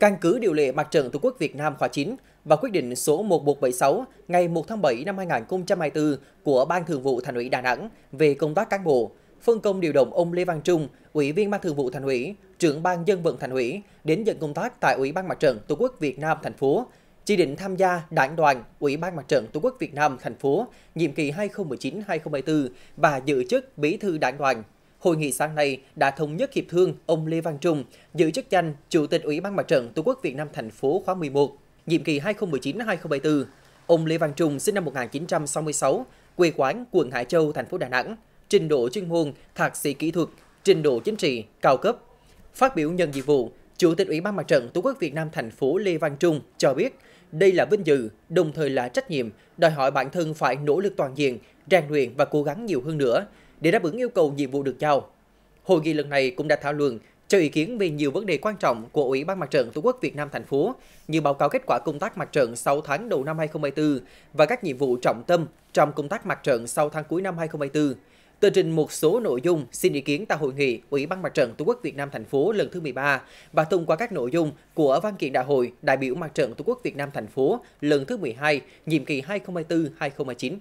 Căn cứ điều lệ Mặt trận Tổ quốc Việt Nam khóa 9 và quyết định số 1176 ngày 1 tháng 7 năm 2024 của Ban Thường vụ Thành ủy Đà Nẵng về công tác cán bộ, phân công điều động ông Lê Văn Trung, Ủy viên Ban Thường vụ Thành ủy, trưởng Ban Dân vận Thành ủy đến nhận công tác tại Ủy ban Mặt trận Tổ quốc Việt Nam thành phố, chỉ định tham gia Đảng đoàn Ủy ban Mặt trận Tổ quốc Việt Nam thành phố nhiệm kỳ 2019-2024 và giữ chức Bí thư Đảng đoàn hội nghị sáng nay đã thống nhất hiệp thương ông Lê Văn Trung giữ chức danh Chủ tịch Ủy ban Mặt trận Tổ quốc Việt Nam thành phố khóa 11, nhiệm kỳ 2019-2024. Ông Lê Văn Trung sinh năm 1966, quê quán quận Hải Châu, thành phố Đà Nẵng, trình độ chuyên môn, thạc sĩ kỹ thuật, trình độ chính trị cao cấp. Phát biểu nhận nhiệm vụ, Chủ tịch Ủy ban Mặt trận Tổ quốc Việt Nam thành phố Lê Văn Trung cho biết, đây là vinh dự, đồng thời là trách nhiệm, đòi hỏi bản thân phải nỗ lực toàn diện, rèn luyện và cố gắng nhiều hơn nữa để đáp ứng yêu cầu nhiệm vụ được giao. Hội nghị lần này cũng đã thảo luận cho ý kiến về nhiều vấn đề quan trọng của Ủy ban Mặt trận Tổ quốc Việt Nam thành phố như báo cáo kết quả công tác mặt trận 6 tháng đầu năm 2024 và các nhiệm vụ trọng tâm trong công tác mặt trận sau tháng cuối năm 2024. Tờ trình một số nội dung xin ý kiến tại hội nghị Ủy ban Mặt trận Tổ quốc Việt Nam thành phố lần thứ 13 và thông qua các nội dung của văn kiện đại hội đại biểu Mặt trận Tổ quốc Việt Nam thành phố lần thứ 12, nhiệm kỳ 2024-2029.